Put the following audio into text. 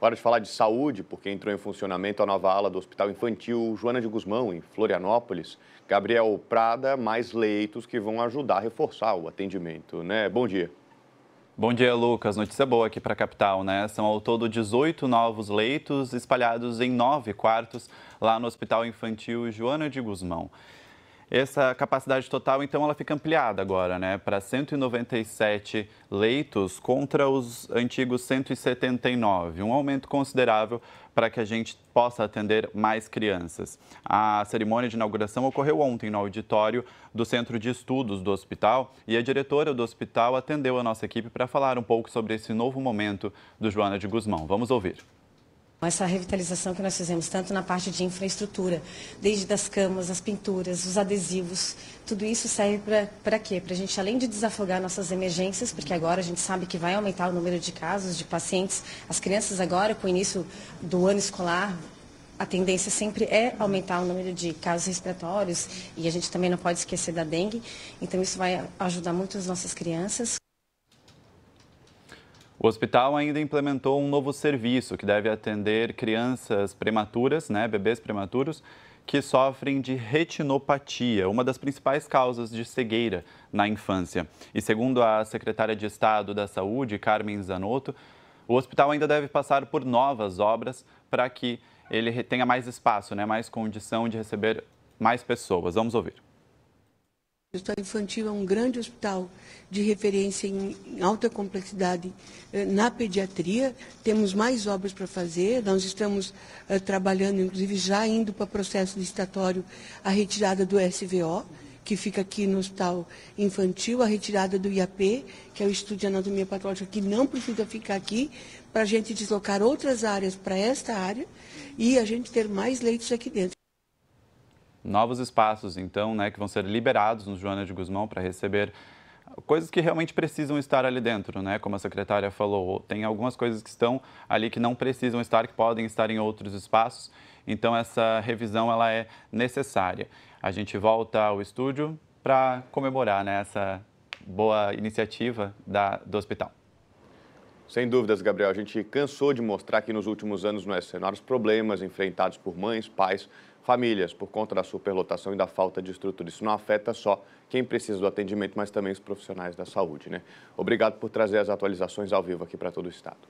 Hora de falar de saúde, porque entrou em funcionamento a nova ala do Hospital Infantil Joana de Guzmão, em Florianópolis. Gabriel Prada, mais leitos que vão ajudar a reforçar o atendimento, né? Bom dia. Bom dia, Lucas. Notícia boa aqui para a capital, né? São ao todo 18 novos leitos espalhados em nove quartos lá no Hospital Infantil Joana de Guzmão. Essa capacidade total, então, ela fica ampliada agora, né? Para 197 leitos contra os antigos 179. Um aumento considerável para que a gente possa atender mais crianças. A cerimônia de inauguração ocorreu ontem no auditório do Centro de Estudos do Hospital e a diretora do hospital atendeu a nossa equipe para falar um pouco sobre esse novo momento do Joana de Guzmão. Vamos ouvir. Essa revitalização que nós fizemos, tanto na parte de infraestrutura, desde das camas, as pinturas, os adesivos, tudo isso serve para quê? Para a gente, além de desafogar nossas emergências, porque agora a gente sabe que vai aumentar o número de casos de pacientes, as crianças agora, com o início do ano escolar, a tendência sempre é aumentar o número de casos respiratórios e a gente também não pode esquecer da dengue. Então, isso vai ajudar muito as nossas crianças. O hospital ainda implementou um novo serviço que deve atender crianças prematuras, né, bebês prematuros, que sofrem de retinopatia, uma das principais causas de cegueira na infância. E segundo a secretária de Estado da Saúde, Carmen Zanotto, o hospital ainda deve passar por novas obras para que ele tenha mais espaço, né, mais condição de receber mais pessoas. Vamos ouvir. O Hospital Infantil é um grande hospital de referência em alta complexidade eh, na pediatria. Temos mais obras para fazer. Nós estamos eh, trabalhando, inclusive, já indo para o processo licitatório a retirada do SVO, que fica aqui no Hospital Infantil, a retirada do IAP, que é o Estudo de Anatomia Patológica, que não precisa ficar aqui, para a gente deslocar outras áreas para esta área e a gente ter mais leitos aqui dentro novos espaços, então, né, que vão ser liberados no Joana de Guzmão para receber coisas que realmente precisam estar ali dentro, né? Como a secretária falou, tem algumas coisas que estão ali que não precisam estar, que podem estar em outros espaços. Então essa revisão ela é necessária. A gente volta ao estúdio para comemorar né, essa boa iniciativa da, do hospital. Sem dúvidas, Gabriel. A gente cansou de mostrar que nos últimos anos no SCNOR é os problemas enfrentados por mães, pais, famílias por conta da superlotação e da falta de estrutura. Isso não afeta só quem precisa do atendimento, mas também os profissionais da saúde. Né? Obrigado por trazer as atualizações ao vivo aqui para todo o Estado.